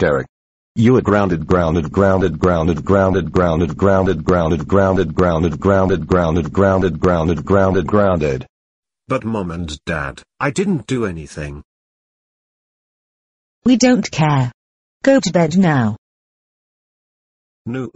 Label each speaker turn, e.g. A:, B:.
A: Derek. You are grounded, grounded, grounded, grounded, grounded, grounded, grounded, grounded, grounded, grounded, grounded, grounded, grounded, grounded, grounded, grounded.
B: But mom
C: and dad, I didn't do anything. We don't care.
D: Go to bed now. No.